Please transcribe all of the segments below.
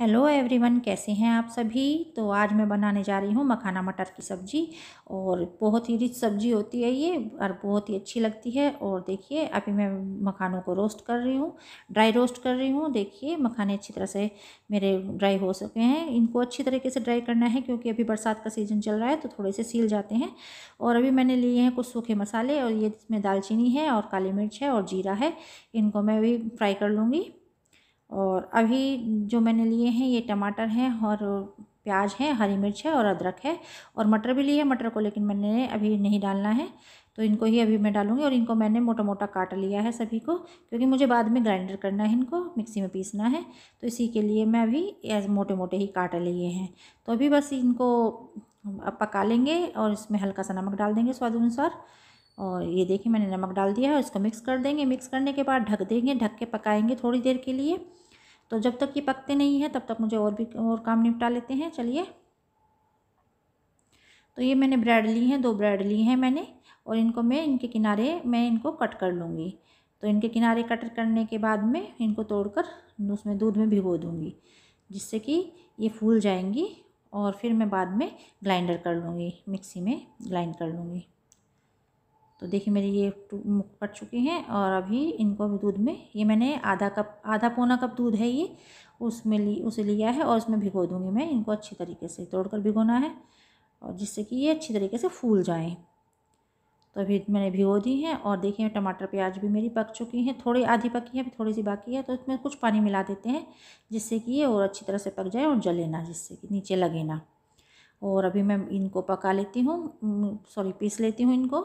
hello everyone कैसे हैं आप सभी तो आज मैं बनाने जा रही हूँ मखाना मटर की सब्ज़ी और बहुत ही रिच सब्ज़ी होती है ये और बहुत ही अच्छी लगती है और देखिए अभी मैं मखानों को रोस्ट कर रही हूँ ड्राई रोस्ट कर रही हूँ देखिए मखाने अच्छी तरह से मेरे ड्राई हो सके हैं इनको अच्छी तरीके से ड्राई करना है क्योंकि अभी बरसात का सीज़न चल रहा है तो थोड़े से सील जाते हैं और अभी मैंने लिए हैं कुछ सूखे मसाले और ये इसमें दालचीनी है और काली मिर्च है और जीरा है इनको मैं भी फ्राई कर लूँगी और अभी जो मैंने लिए हैं ये टमाटर हैं और प्याज है हरी मिर्च है और अदरक है और मटर भी लिए है मटर को लेकिन मैंने अभी नहीं डालना है तो इनको ही अभी मैं डालूंगी और इनको मैंने मोटा मोटा काट लिया है सभी को क्योंकि मुझे बाद में ग्राइंडर करना है इनको मिक्सी में पीसना है तो इसी के लिए मैं अभी एज मोटे मोटे ही काट लिए हैं तो अभी बस इनको पका लेंगे और इसमें हल्का सा नमक डाल देंगे स्वाद अनुसार और ये देखिए मैंने नमक डाल दिया है इसको मिक्स कर देंगे मिक्स करने के बाद ढक देंगे ढक के पकाएंगे थोड़ी देर के लिए तो जब तक ये पकते नहीं है तब तक मुझे और भी और काम निपटा लेते हैं चलिए तो ये मैंने ब्रेड ली हैं दो ब्रेड ली हैं मैंने और इनको मैं इनके किनारे मैं इनको कट कर लूँगी तो इनके किनारे कट करने के बाद में इनको तोड़कर उसमें दूध में भिगो दूँगी जिससे कि ये फूल जाएंगी और फिर मैं बाद में ग्राइंडर कर लूँगी मिक्सी में ग्लाइंड कर लूँगी तो देखिए मेरे ये पट चुके हैं और अभी इनको अभी दूध में ये मैंने आधा कप आधा पौना कप दूध है ये उसमें ली उसे लिया है और उसमें भिगो दूँगी मैं इनको अच्छी तरीके से तोड़कर भिगोना है और जिससे कि ये अच्छी तरीके से फूल जाएँ तो अभी मैंने भिगो दी हैं और देखिए टमाटर प्याज भी मेरी पक चुकी हैं थोड़ी आधी पकी है अभी थोड़ी सी बाकी है तो इसमें कुछ पानी मिला देते हैं जिससे कि ये और अच्छी तरह से पक जाए और जले ना जिससे कि नीचे लगे ना और अभी मैं इनको पका लेती हूँ सॉरी पीस लेती हूँ इनको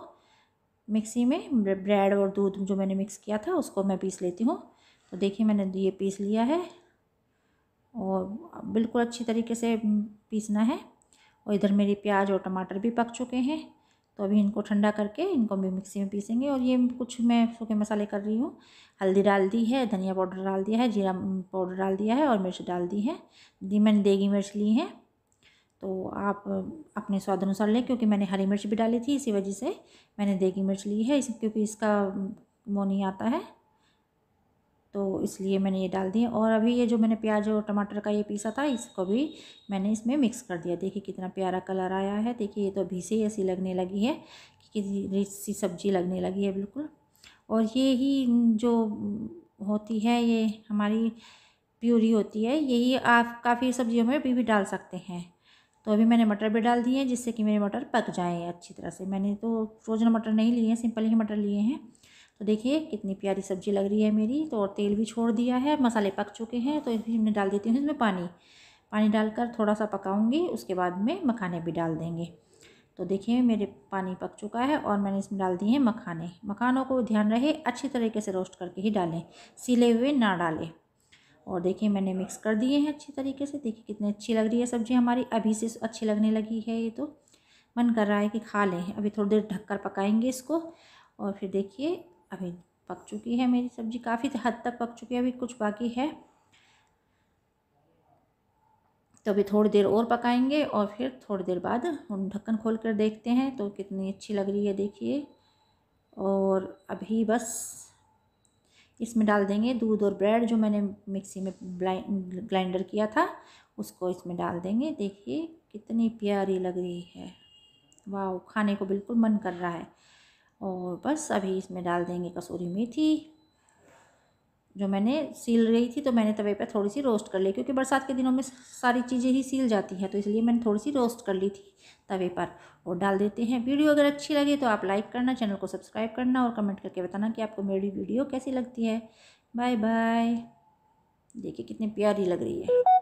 मिक्सी में ब्रेड और दूध जो मैंने मिक्स किया था उसको मैं पीस लेती हूँ तो देखिए मैंने ये पीस लिया है और बिल्कुल अच्छी तरीके से पीसना है और इधर मेरे प्याज और टमाटर भी पक चुके हैं तो अभी इनको ठंडा करके इनको भी मिक्सी में पीसेंगे और ये कुछ मैं सूखे मसाले कर रही हूँ हल्दी डाल दी है धनिया पाउडर डाल दिया है जीरा पाउडर डाल दिया है और मिर्च डाल दी है मैंने देगी मिर्च ली है तो आप अपने स्वाद अनुसार लें क्योंकि मैंने हरी मिर्च भी डाली थी इसी वजह से मैंने देगी मिर्च ली है इस क्योंकि इसका मोनी आता है तो इसलिए मैंने ये डाल दी और अभी ये जो मैंने प्याज और टमाटर का ये पीसा था इसको भी मैंने इसमें मिक्स कर दिया देखिए कितना प्यारा कलर आया है देखिए ये तो अभी से ऐसी लगने लगी है कि सी सब्जी लगने लगी है बिल्कुल और ये ही जो होती है ये हमारी प्यूरी होती है यही आप काफ़ी सब्जियों में भी, भी डाल सकते हैं तो अभी मैंने मटर भी डाल दिए हैं जिससे कि मेरे मटर पक जाए अच्छी तरह से मैंने तो फ्रोजन मटर नहीं लिए हैं सिंपल ही मटर लिए हैं तो देखिए कितनी प्यारी सब्ज़ी लग रही है मेरी तो और तेल भी छोड़ दिया है मसाले पक चुके हैं तो इसमें मैं डाल देती हूँ इसमें पानी पानी डालकर थोड़ा सा पकाऊंगी उसके बाद में मखाने भी डाल देंगे तो देखिए मेरे पानी पक चुका है और मैंने इसमें डाल दिए हैं मखाने मखानों को ध्यान रहे अच्छी तरीके से रोस्ट करके ही डालें सिले हुए ना डालें और देखिए मैंने मिक्स कर दिए हैं अच्छी तरीके से देखिए कितनी अच्छी लग रही है सब्जी हमारी अभी से अच्छी लगने लगी है ये तो मन कर रहा है कि खा लें अभी थोड़ी देर ढककर पकाएंगे इसको और फिर देखिए अभी पक चुकी है मेरी सब्ज़ी काफ़ी हद तक पक चुकी है अभी कुछ बाकी है तो अभी थोड़ी देर और पकाएंगे और फिर थोड़ी देर बाद हम ढक्कन खोल कर देखते हैं तो कितनी अच्छी लग रही है देखिए और अभी बस इसमें डाल देंगे दूध और ब्रेड जो मैंने मिक्सी में ग्लाइंडर किया था उसको इसमें डाल देंगे देखिए कितनी प्यारी लग रही है वाह खाने को बिल्कुल मन कर रहा है और बस अभी इसमें डाल देंगे कसूरी मेथी जो मैंने सील रही थी तो मैंने तवे पर थोड़ी सी रोस्ट कर ली क्योंकि बरसात के दिनों में सारी चीज़ें ही सील जाती हैं तो इसलिए मैंने थोड़ी सी रोस्ट कर ली थी तवे पर और डाल देते हैं वीडियो अगर अच्छी लगे तो आप लाइक करना चैनल को सब्सक्राइब करना और कमेंट करके बताना कि आपको मेरी वीडियो कैसी लगती है बाय बाय देखिए कितनी प्यारी लग रही है